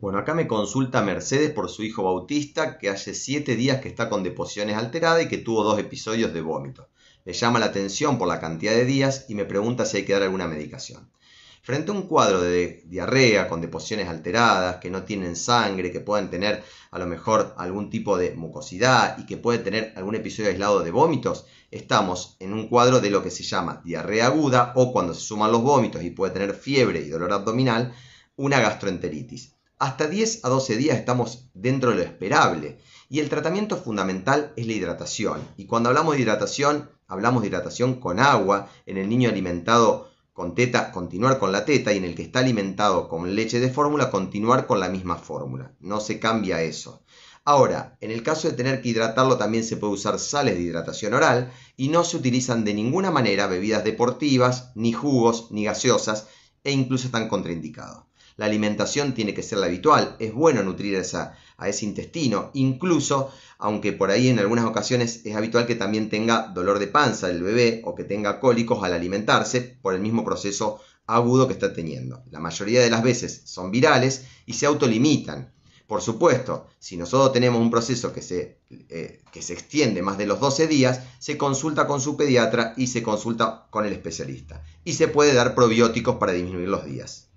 Bueno, acá me consulta Mercedes por su hijo Bautista, que hace siete días que está con deposiciones alteradas y que tuvo dos episodios de vómito. Le llama la atención por la cantidad de días y me pregunta si hay que dar alguna medicación. Frente a un cuadro de diarrea con deposiciones alteradas, que no tienen sangre, que pueden tener a lo mejor algún tipo de mucosidad y que puede tener algún episodio aislado de vómitos, estamos en un cuadro de lo que se llama diarrea aguda o cuando se suman los vómitos y puede tener fiebre y dolor abdominal, una gastroenteritis. Hasta 10 a 12 días estamos dentro de lo esperable. Y el tratamiento fundamental es la hidratación. Y cuando hablamos de hidratación, hablamos de hidratación con agua. En el niño alimentado con teta, continuar con la teta. Y en el que está alimentado con leche de fórmula, continuar con la misma fórmula. No se cambia eso. Ahora, en el caso de tener que hidratarlo también se puede usar sales de hidratación oral y no se utilizan de ninguna manera bebidas deportivas, ni jugos, ni gaseosas, e incluso están contraindicados. La alimentación tiene que ser la habitual, es bueno nutrir a ese intestino, incluso aunque por ahí en algunas ocasiones es habitual que también tenga dolor de panza el bebé o que tenga cólicos al alimentarse por el mismo proceso agudo que está teniendo. La mayoría de las veces son virales y se autolimitan. Por supuesto, si nosotros tenemos un proceso que se, eh, que se extiende más de los 12 días, se consulta con su pediatra y se consulta con el especialista. Y se puede dar probióticos para disminuir los días.